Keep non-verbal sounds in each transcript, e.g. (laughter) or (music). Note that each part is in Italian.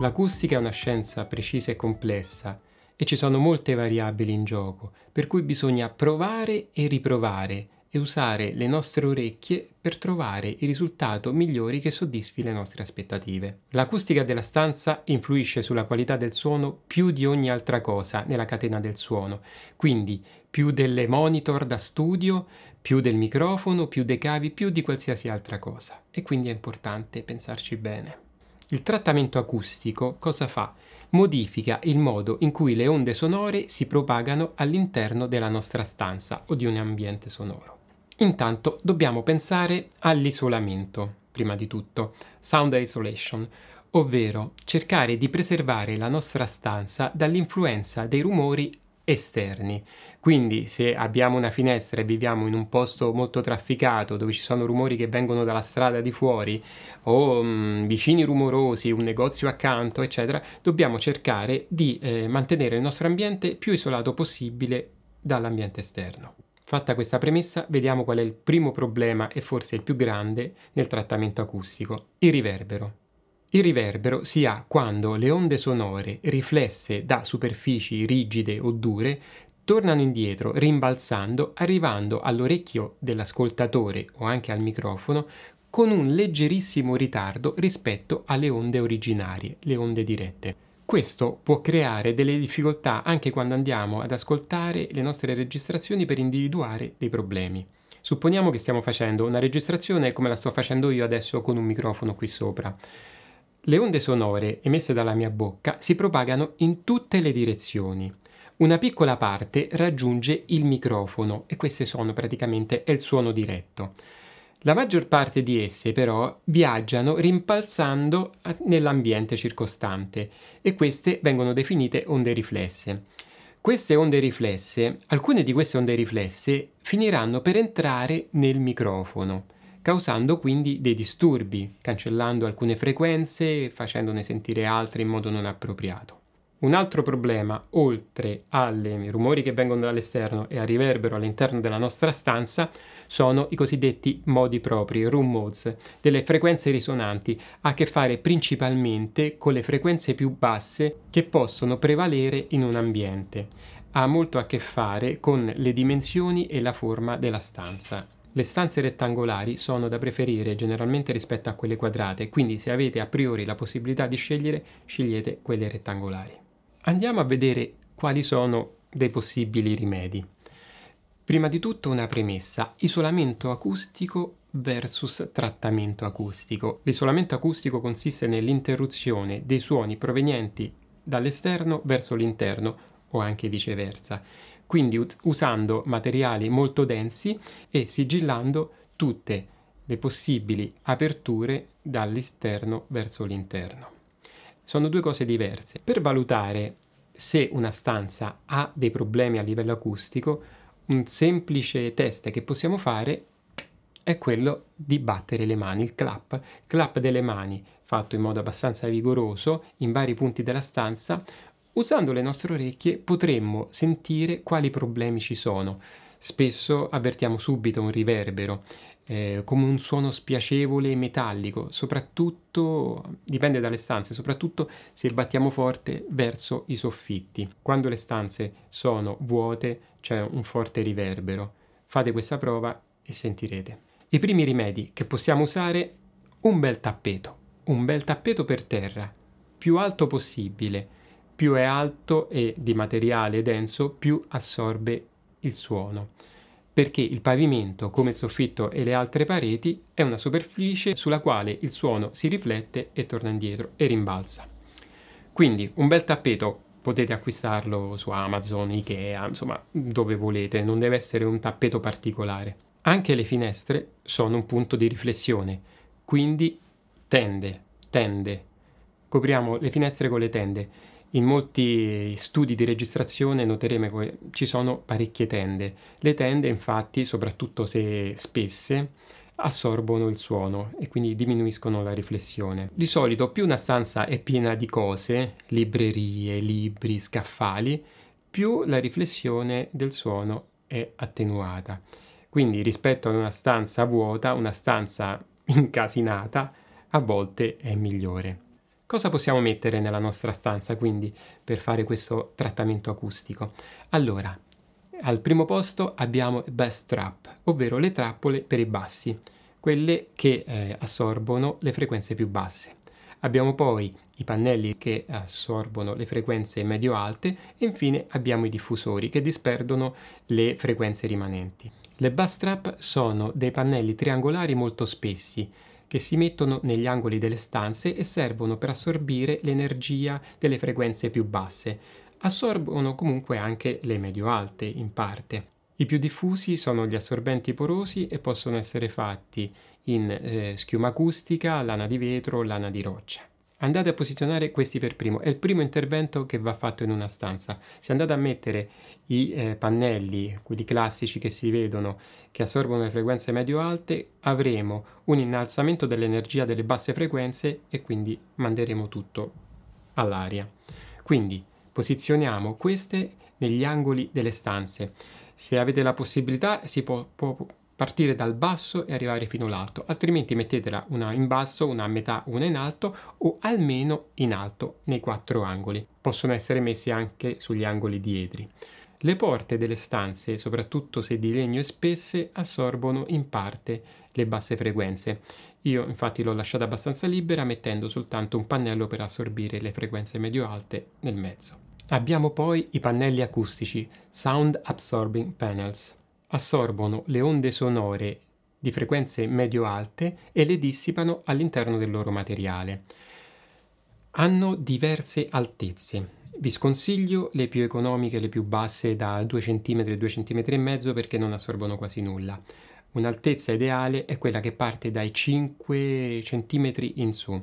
L'acustica è una scienza precisa e complessa e ci sono molte variabili in gioco, per cui bisogna provare e riprovare e usare le nostre orecchie per trovare il risultato migliore che soddisfi le nostre aspettative. L'acustica della stanza influisce sulla qualità del suono più di ogni altra cosa nella catena del suono, quindi più delle monitor da studio, più del microfono, più dei cavi, più di qualsiasi altra cosa. E quindi è importante pensarci bene. Il trattamento acustico cosa fa? Modifica il modo in cui le onde sonore si propagano all'interno della nostra stanza o di un ambiente sonoro. Intanto dobbiamo pensare all'isolamento, prima di tutto, sound isolation, ovvero cercare di preservare la nostra stanza dall'influenza dei rumori esterni. Quindi se abbiamo una finestra e viviamo in un posto molto trafficato dove ci sono rumori che vengono dalla strada di fuori o mh, mm, vicini rumorosi, un negozio accanto, eccetera, dobbiamo cercare di eh, mantenere il nostro ambiente più isolato possibile dall'ambiente esterno. Fatta questa premessa, vediamo qual è il primo problema e forse il più grande nel trattamento acustico, il riverbero. Il riverbero si ha quando le onde sonore riflesse da superfici rigide o dure tornano indietro rimbalzando arrivando all'orecchio dell'ascoltatore o anche al microfono con un leggerissimo ritardo rispetto alle onde originarie, le onde dirette. Questo può creare delle difficoltà anche quando andiamo ad ascoltare le nostre registrazioni per individuare dei problemi. Supponiamo che stiamo facendo una registrazione come la sto facendo io adesso con un microfono qui sopra. Le onde sonore emesse dalla mia bocca si propagano in tutte le direzioni. Una piccola parte raggiunge il microfono e queste sono praticamente il suono diretto. La maggior parte di esse però viaggiano rimpalzando nell'ambiente circostante e queste vengono definite onde riflesse. Queste onde riflesse, alcune di queste onde riflesse finiranno per entrare nel microfono causando quindi dei disturbi, cancellando alcune frequenze e facendone sentire altre in modo non appropriato. Un altro problema, oltre ai rumori che vengono dall'esterno e a riverbero all'interno della nostra stanza, sono i cosiddetti modi propri, room modes, delle frequenze risonanti, a che fare principalmente con le frequenze più basse che possono prevalere in un ambiente. Ha molto a che fare con le dimensioni e la forma della stanza. Le stanze rettangolari sono da preferire generalmente rispetto a quelle quadrate, quindi se avete a priori la possibilità di scegliere, scegliete quelle rettangolari. Andiamo a vedere quali sono dei possibili rimedi. Prima di tutto una premessa, isolamento acustico versus trattamento acustico. L'isolamento acustico consiste nell'interruzione dei suoni provenienti dall'esterno verso l'interno o anche viceversa quindi usando materiali molto densi e sigillando tutte le possibili aperture dall'esterno verso l'interno. Sono due cose diverse. Per valutare se una stanza ha dei problemi a livello acustico, un semplice test che possiamo fare è quello di battere le mani, il clap, clap delle mani fatto in modo abbastanza vigoroso in vari punti della stanza, Usando le nostre orecchie potremmo sentire quali problemi ci sono. Spesso avvertiamo subito un riverbero, eh, come un suono spiacevole e metallico, soprattutto, dipende dalle stanze, soprattutto se battiamo forte verso i soffitti. Quando le stanze sono vuote c'è un forte riverbero. Fate questa prova e sentirete. I primi rimedi che possiamo usare, un bel tappeto, un bel tappeto per terra, più alto possibile, più è alto e di materiale denso, più assorbe il suono perché il pavimento, come il soffitto e le altre pareti, è una superficie sulla quale il suono si riflette e torna indietro e rimbalza. Quindi un bel tappeto potete acquistarlo su Amazon, Ikea, insomma dove volete, non deve essere un tappeto particolare. Anche le finestre sono un punto di riflessione, quindi tende, tende. Copriamo le finestre con le tende in molti studi di registrazione noteremo che ci sono parecchie tende. Le tende infatti, soprattutto se spesse, assorbono il suono e quindi diminuiscono la riflessione. Di solito più una stanza è piena di cose, librerie, libri, scaffali, più la riflessione del suono è attenuata. Quindi rispetto ad una stanza vuota, una stanza incasinata a volte è migliore. Cosa possiamo mettere nella nostra stanza quindi per fare questo trattamento acustico? Allora, al primo posto abbiamo bass trap, ovvero le trappole per i bassi, quelle che eh, assorbono le frequenze più basse. Abbiamo poi i pannelli che assorbono le frequenze medio-alte e infine abbiamo i diffusori che disperdono le frequenze rimanenti. Le bass trap sono dei pannelli triangolari molto spessi, che si mettono negli angoli delle stanze e servono per assorbire l'energia delle frequenze più basse. Assorbono comunque anche le medio-alte in parte. I più diffusi sono gli assorbenti porosi e possono essere fatti in eh, schiuma acustica, lana di vetro, lana di roccia andate a posizionare questi per primo. È il primo intervento che va fatto in una stanza. Se andate a mettere i eh, pannelli, quelli classici che si vedono, che assorbono le frequenze medio-alte, avremo un innalzamento dell'energia delle basse frequenze e quindi manderemo tutto all'aria. Quindi posizioniamo queste negli angoli delle stanze. Se avete la possibilità si può, può partire dal basso e arrivare fino all'alto, altrimenti mettetela una in basso, una a metà, una in alto o almeno in alto nei quattro angoli. Possono essere messi anche sugli angoli dietri. Le porte delle stanze, soprattutto se di legno e spesse, assorbono in parte le basse frequenze. Io infatti l'ho lasciata abbastanza libera mettendo soltanto un pannello per assorbire le frequenze medio-alte nel mezzo. Abbiamo poi i pannelli acustici, Sound Absorbing Panels assorbono le onde sonore di frequenze medio-alte e le dissipano all'interno del loro materiale. Hanno diverse altezze. Vi sconsiglio le più economiche, le più basse da 2 cm, 2 cm e mezzo perché non assorbono quasi nulla. Un'altezza ideale è quella che parte dai 5 cm in su.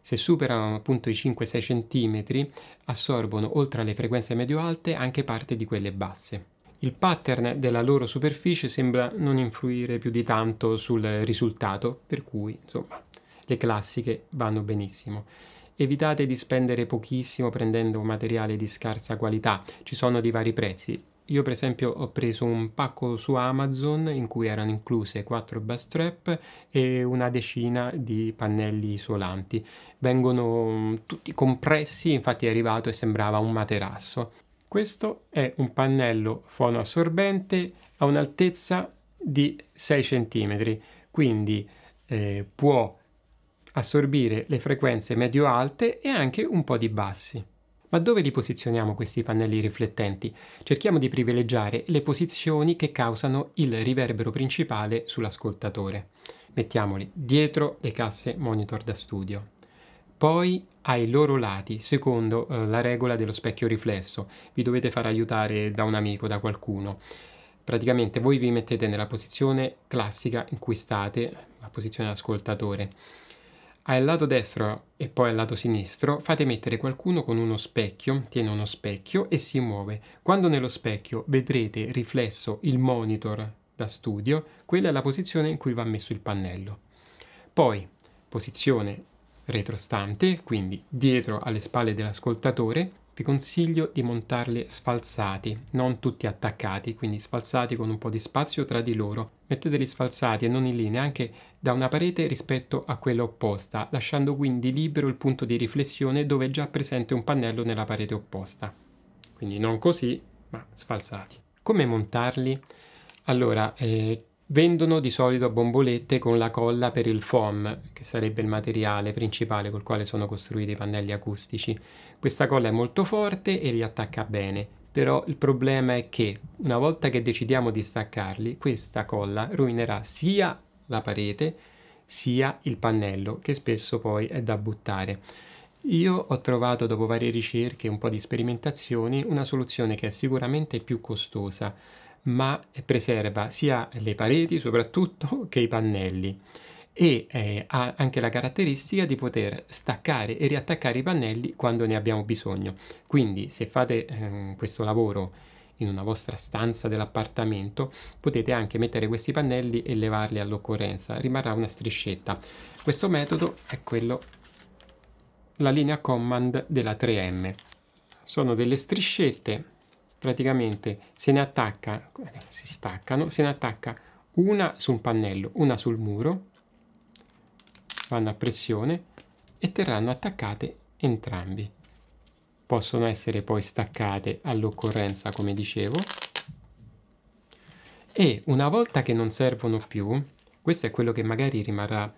Se superano appunto i 5-6 cm assorbono oltre alle frequenze medio-alte anche parte di quelle basse. Il pattern della loro superficie sembra non influire più di tanto sul risultato, per cui insomma le classiche vanno benissimo. Evitate di spendere pochissimo prendendo materiale di scarsa qualità, ci sono di vari prezzi. Io per esempio ho preso un pacco su Amazon in cui erano incluse 4 bastrap e una decina di pannelli isolanti. Vengono mm, tutti compressi, infatti è arrivato e sembrava un materasso. Questo è un pannello fonoassorbente a un'altezza di 6 cm, quindi eh, può assorbire le frequenze medio-alte e anche un po' di bassi. Ma dove li posizioniamo questi pannelli riflettenti? Cerchiamo di privilegiare le posizioni che causano il riverbero principale sull'ascoltatore. Mettiamoli dietro le casse monitor da studio poi ai loro lati, secondo eh, la regola dello specchio riflesso. Vi dovete far aiutare da un amico, da qualcuno. Praticamente voi vi mettete nella posizione classica in cui state, la posizione ascoltatore. Al lato destro e poi al lato sinistro fate mettere qualcuno con uno specchio, tiene uno specchio e si muove. Quando nello specchio vedrete riflesso il monitor da studio, quella è la posizione in cui va messo il pannello. Poi, posizione retrostante, quindi dietro alle spalle dell'ascoltatore, vi consiglio di montarli sfalsati, non tutti attaccati, quindi sfalsati con un po' di spazio tra di loro. Metteteli sfalsati e non in linea anche da una parete rispetto a quella opposta, lasciando quindi libero il punto di riflessione dove è già presente un pannello nella parete opposta. Quindi non così, ma sfalsati. Come montarli? Allora, eh, Vendono di solito bombolette con la colla per il foam, che sarebbe il materiale principale col quale sono costruiti i pannelli acustici. Questa colla è molto forte e li attacca bene, però il problema è che una volta che decidiamo di staccarli, questa colla rovinerà sia la parete sia il pannello, che spesso poi è da buttare. Io ho trovato dopo varie ricerche e un po' di sperimentazioni una soluzione che è sicuramente più costosa ma preserva sia le pareti soprattutto (laughs) che i pannelli e eh, ha anche la caratteristica di poter staccare e riattaccare i pannelli quando ne abbiamo bisogno. Quindi se fate eh, questo lavoro in una vostra stanza dell'appartamento potete anche mettere questi pannelli e levarli all'occorrenza, rimarrà una striscetta. Questo metodo è quello, la linea command della 3M. Sono delle striscette praticamente se ne attacca, si staccano, se ne attacca una su un pannello, una sul muro, vanno a pressione e terranno attaccate entrambi. Possono essere poi staccate all'occorrenza, come dicevo, e una volta che non servono più, questo è quello che magari rimarrà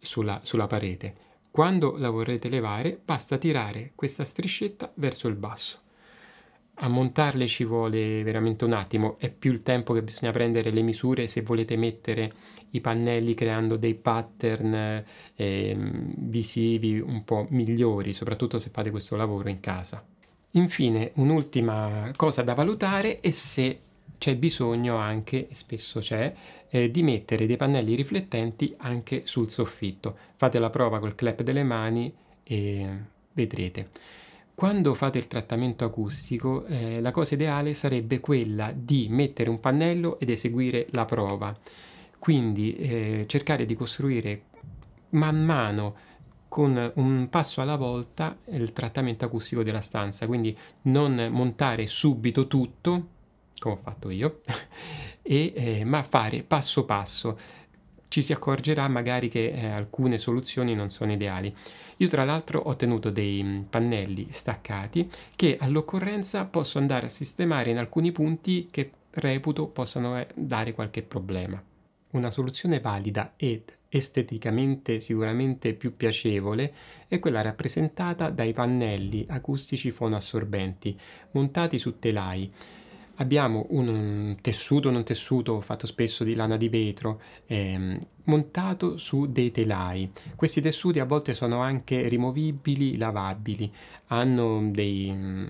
sulla, sulla parete, quando la vorrete levare basta tirare questa striscetta verso il basso a montarle ci vuole veramente un attimo, è più il tempo che bisogna prendere le misure se volete mettere i pannelli creando dei pattern eh, visivi un po' migliori, soprattutto se fate questo lavoro in casa. Infine, un'ultima cosa da valutare è se c'è bisogno anche, e spesso c'è, eh, di mettere dei pannelli riflettenti anche sul soffitto. Fate la prova col clap delle mani e vedrete. Quando fate il trattamento acustico, eh, la cosa ideale sarebbe quella di mettere un pannello ed eseguire la prova. Quindi eh, cercare di costruire man mano con un passo alla volta il trattamento acustico della stanza, quindi non montare subito tutto, come ho fatto io, (laughs) e, eh, ma fare passo passo ci si accorgerà magari che eh, alcune soluzioni non sono ideali. Io tra l'altro ho tenuto dei mm, pannelli staccati che all'occorrenza posso andare a sistemare in alcuni punti che reputo possano eh, dare qualche problema. Una soluzione valida ed esteticamente sicuramente più piacevole è quella rappresentata dai pannelli acustici fonoassorbenti montati su telai abbiamo un, tessuto, non tessuto fatto spesso di lana di vetro, ehm, montato su dei telai. Questi tessuti a volte sono anche rimovibili, lavabili, dei, mm,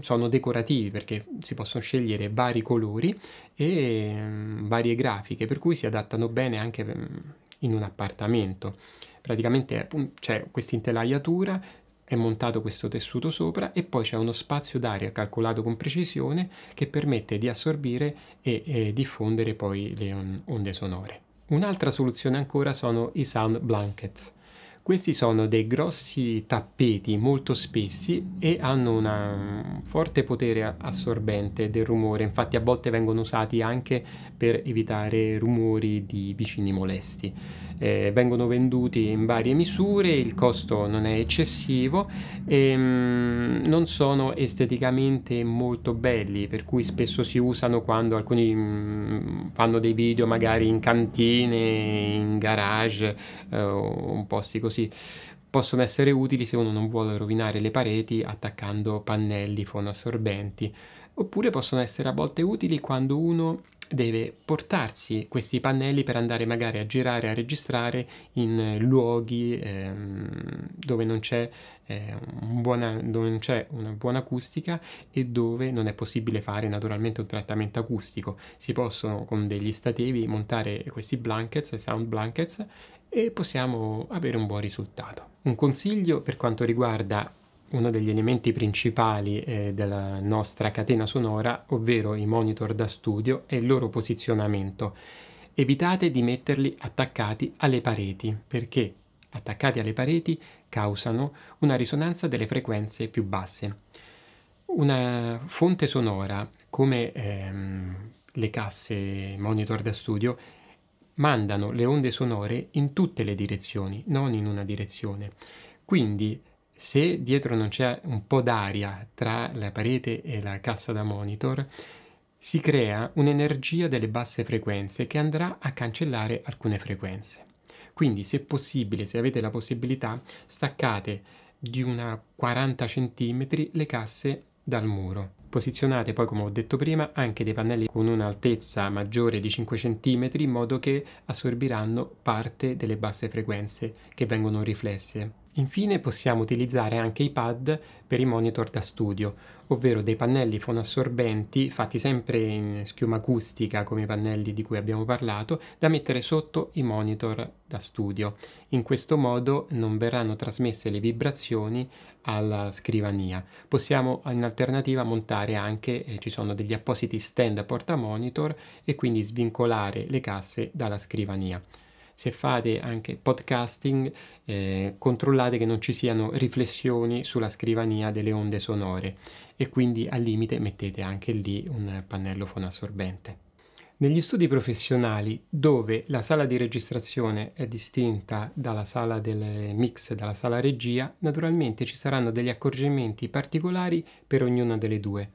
sono decorativi perché si possono scegliere vari colori e mm, varie grafiche, per cui si adattano bene anche mm, in un appartamento praticamente c'è questa intelaiatura, è montato questo tessuto sopra e poi c'è uno spazio d'aria calcolato con precisione che permette di assorbire e, e diffondere poi le on onde sonore. Un'altra soluzione ancora sono i sound blankets. Questi sono dei grossi tappeti molto spessi e hanno un forte potere assorbente del rumore, infatti a volte vengono usati anche per evitare rumori di vicini molesti eh, vengono venduti in varie misure, il costo non è eccessivo e ehm, mh, non sono esteticamente molto belli, per cui spesso si usano quando alcuni mh, mm, fanno dei video magari in cantine, in garage eh, o in posti così possono essere utili se uno non vuole rovinare le pareti attaccando pannelli fonoassorbenti, oppure possono essere a volte utili quando uno deve portarsi questi pannelli per andare magari a girare, a registrare in eh, luoghi ehm, dove non c'è eh, un una buona acustica e dove non è possibile fare naturalmente un trattamento acustico. Si possono con degli stativi montare questi blankets, sound blankets, e possiamo avere un buon risultato. Un consiglio per quanto riguarda uno degli elementi principali eh, della nostra catena sonora, ovvero i monitor da studio e il loro posizionamento. Evitate di metterli attaccati alle pareti, perché attaccati alle pareti causano una risonanza delle frequenze più basse. Una fonte sonora come ehm, le casse monitor da studio mandano le onde sonore in tutte le direzioni, non in una direzione. Quindi se dietro non c'è un po' d'aria tra la parete e la cassa da monitor, si crea un'energia delle basse frequenze che andrà a cancellare alcune frequenze. Quindi se possibile, se avete la possibilità, staccate di una 40 cm le casse dal muro. Posizionate poi, come ho detto prima, anche dei pannelli con un'altezza maggiore di 5 cm in modo che assorbiranno parte delle basse frequenze che vengono riflesse Infine possiamo utilizzare anche i pad per i monitor da studio, ovvero dei pannelli fonoassorbenti fatti sempre in schiuma acustica come i pannelli di cui abbiamo parlato, da mettere sotto i monitor da studio. In questo modo non verranno trasmesse le vibrazioni alla scrivania. Possiamo in alternativa montare anche, eh, ci sono degli appositi stand a porta monitor e quindi svincolare le casse dalla scrivania se fate anche podcasting, eh, controllate che non ci siano riflessioni sulla scrivania delle onde sonore e quindi al limite mettete anche lì un pannello fonoassorbente. Negli studi professionali, dove la sala di registrazione è distinta dalla sala del mix e dalla sala regia, naturalmente ci saranno degli accorgimenti particolari per ognuna delle due.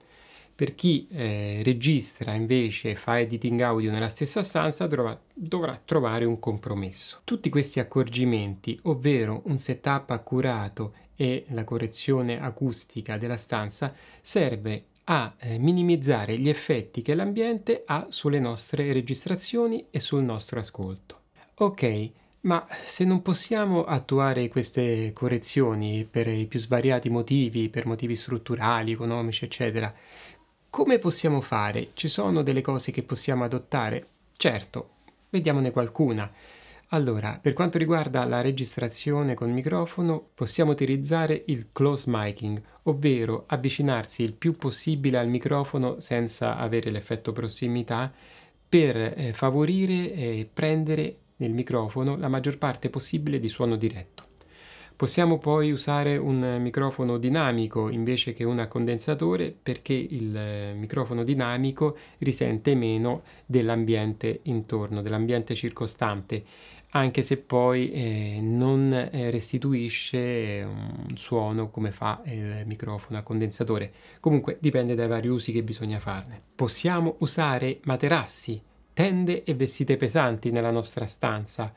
Per chi eh, registra invece e fa editing audio nella stessa stanza dovrà, dovrà trovare un compromesso. Tutti questi accorgimenti, ovvero un setup accurato e la correzione acustica della stanza, serve a eh, minimizzare gli effetti che l'ambiente ha sulle nostre registrazioni e sul nostro ascolto. Ok, ma se non possiamo attuare queste correzioni per i più svariati motivi, per motivi strutturali, economici, eccetera, come possiamo fare? Ci sono delle cose che possiamo adottare? Certo, vediamone qualcuna. Allora, per quanto riguarda la registrazione col microfono, possiamo utilizzare il close miking, ovvero avvicinarsi il più possibile al microfono senza avere l'effetto prossimità per eh, favorire e prendere nel microfono la maggior parte possibile di suono diretto. Possiamo poi usare un microfono dinamico invece che un condensatore perché il eh, microfono dinamico risente meno dell'ambiente intorno, dell'ambiente circostante, anche se poi eh, non eh, restituisce eh, un suono come fa il microfono a condensatore. Comunque dipende dai vari usi che bisogna farne. Possiamo usare materassi, tende e vestite pesanti nella nostra stanza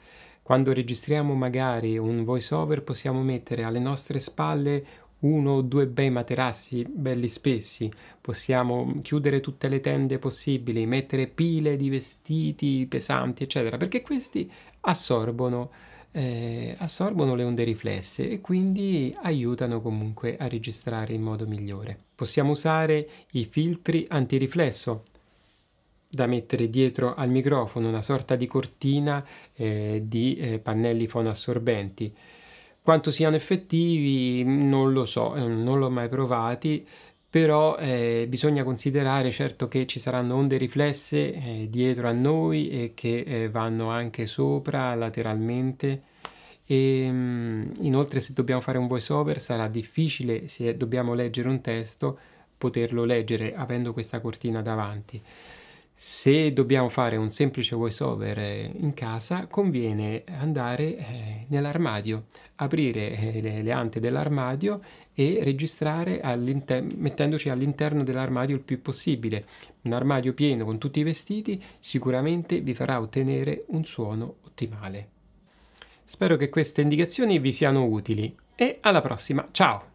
quando registriamo magari un voiceover possiamo mettere alle nostre spalle uno o due bei materassi belli spessi, possiamo chiudere tutte le tende possibili, mettere pile di vestiti pesanti, eccetera, perché questi assorbono, eh, assorbono le onde riflesse e quindi aiutano comunque a registrare in modo migliore. Possiamo usare i filtri antiriflesso, da mettere dietro al microfono una sorta di cortina eh, di eh, pannelli fonoassorbenti. Quanto siano effettivi non lo so, eh, non l'ho mai provati, però eh, bisogna considerare certo che ci saranno onde riflesse eh, dietro a noi e che eh, vanno anche sopra lateralmente e ehm, inoltre se dobbiamo fare un voice over sarà difficile se dobbiamo leggere un testo poterlo leggere avendo questa cortina davanti se dobbiamo fare un semplice voiceover eh, in casa, conviene andare eh, nell'armadio, aprire eh, le ante dell'armadio e registrare all'inter- mettendoci all'interno dell'armadio il più possibile. Un armadio pieno con tutti i vestiti sicuramente vi farà ottenere un suono ottimale. Spero che queste indicazioni vi siano utili e alla prossima, ciao!